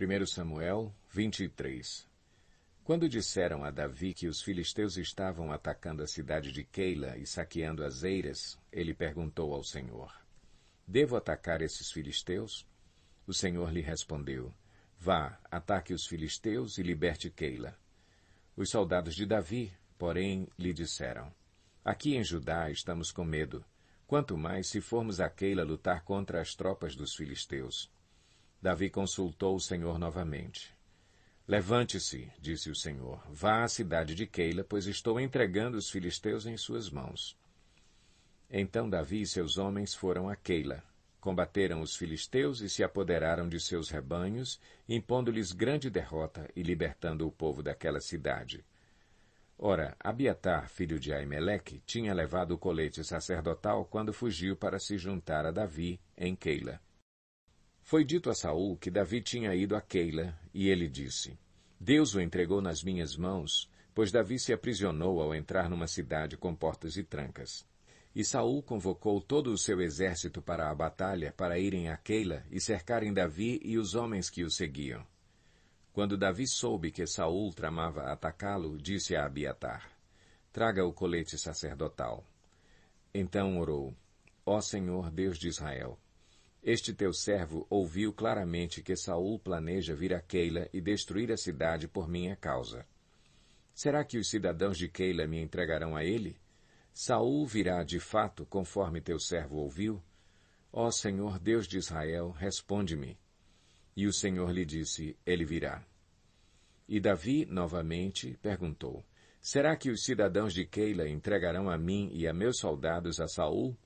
1 Samuel 23 Quando disseram a Davi que os filisteus estavam atacando a cidade de Keila e saqueando as eiras, ele perguntou ao Senhor: Devo atacar esses filisteus? O Senhor lhe respondeu: Vá, ataque os filisteus e liberte Keila. Os soldados de Davi, porém, lhe disseram: Aqui em Judá estamos com medo, quanto mais se formos a Keila lutar contra as tropas dos filisteus. Davi consultou o Senhor novamente. Levante-se, disse o Senhor, vá à cidade de Keila, pois estou entregando os filisteus em suas mãos. Então Davi e seus homens foram a Keila, combateram os filisteus e se apoderaram de seus rebanhos, impondo-lhes grande derrota e libertando o povo daquela cidade. Ora, Abiatar, filho de Aimeleque, tinha levado o colete sacerdotal quando fugiu para se juntar a Davi em Keila. Foi dito a Saul que Davi tinha ido a Keila, e ele disse: Deus o entregou nas minhas mãos, pois Davi se aprisionou ao entrar numa cidade com portas e trancas. E Saul convocou todo o seu exército para a batalha, para irem a Keila e cercarem Davi e os homens que o seguiam. Quando Davi soube que Saul tramava atacá-lo, disse a Abiatar: Traga o colete sacerdotal. Então orou: Ó Senhor Deus de Israel, este teu servo ouviu claramente que Saul planeja vir a Keila e destruir a cidade por minha causa. Será que os cidadãos de Keila me entregarão a ele? Saul virá de fato conforme teu servo ouviu? Ó Senhor Deus de Israel, responde-me. E o Senhor lhe disse, ele virá. E Davi, novamente, perguntou, será que os cidadãos de Keila entregarão a mim e a meus soldados a Saul?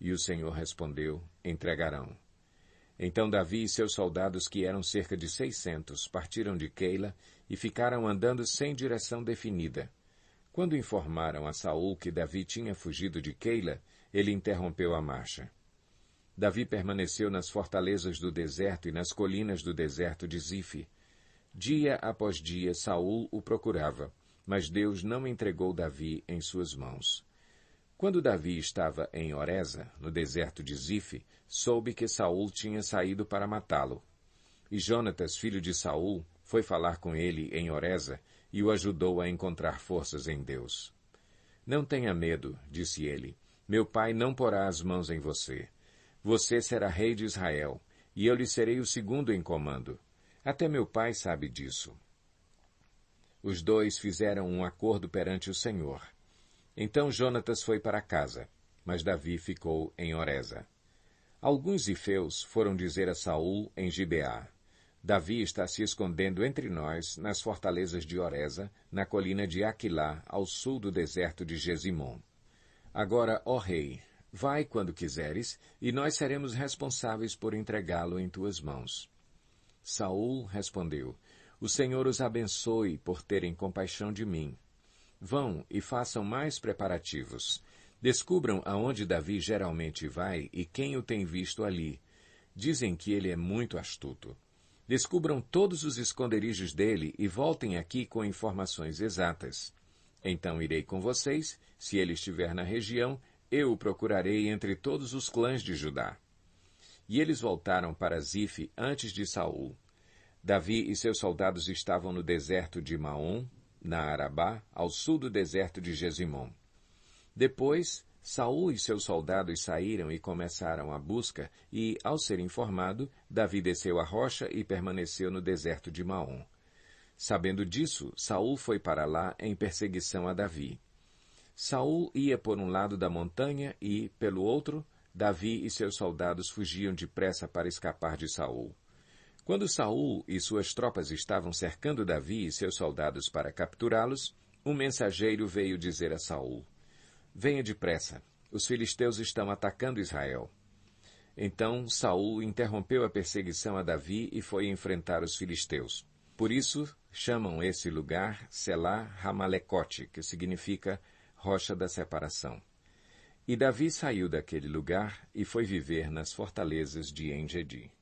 E o Senhor respondeu, entregarão. Então Davi e seus soldados, que eram cerca de seiscentos, partiram de Keila e ficaram andando sem direção definida. Quando informaram a Saul que Davi tinha fugido de Keila, ele interrompeu a marcha. Davi permaneceu nas fortalezas do deserto e nas colinas do deserto de Zif Dia após dia Saul o procurava, mas Deus não entregou Davi em suas mãos. Quando Davi estava em Oreza, no deserto de Zif, soube que Saul tinha saído para matá-lo. E Jonatas, filho de Saul, foi falar com ele em Oreza e o ajudou a encontrar forças em Deus. Não tenha medo, disse ele. Meu pai não porá as mãos em você. Você será rei de Israel, e eu lhe serei o segundo em comando. Até meu pai sabe disso. Os dois fizeram um acordo perante o Senhor, então Jonatas foi para casa, mas Davi ficou em Oreza. Alguns ifeus foram dizer a Saul em Gibeá, Davi está se escondendo entre nós nas fortalezas de Oreza, na colina de Aquilá, ao sul do deserto de Gesimon. Agora, ó rei, vai quando quiseres, e nós seremos responsáveis por entregá-lo em tuas mãos. Saul respondeu, O Senhor os abençoe por terem compaixão de mim, Vão e façam mais preparativos. Descubram aonde Davi geralmente vai e quem o tem visto ali. Dizem que ele é muito astuto. Descubram todos os esconderijos dele e voltem aqui com informações exatas. Então irei com vocês, se ele estiver na região, eu o procurarei entre todos os clãs de Judá. E eles voltaram para Zife antes de Saul. Davi e seus soldados estavam no deserto de Maom, na Arabá, ao sul do deserto de Gesimon. Depois, Saul e seus soldados saíram e começaram a busca, e, ao ser informado, Davi desceu a rocha e permaneceu no deserto de Maom. Sabendo disso, Saul foi para lá em perseguição a Davi. Saul ia por um lado da montanha e, pelo outro, Davi e seus soldados fugiam depressa para escapar de Saul. Quando Saul e suas tropas estavam cercando Davi e seus soldados para capturá-los, um mensageiro veio dizer a Saul: Venha depressa, os filisteus estão atacando Israel. Então Saul interrompeu a perseguição a Davi e foi enfrentar os filisteus. Por isso chamam esse lugar Selá Ramalecote, que significa rocha da separação. E Davi saiu daquele lugar e foi viver nas fortalezas de Engedi.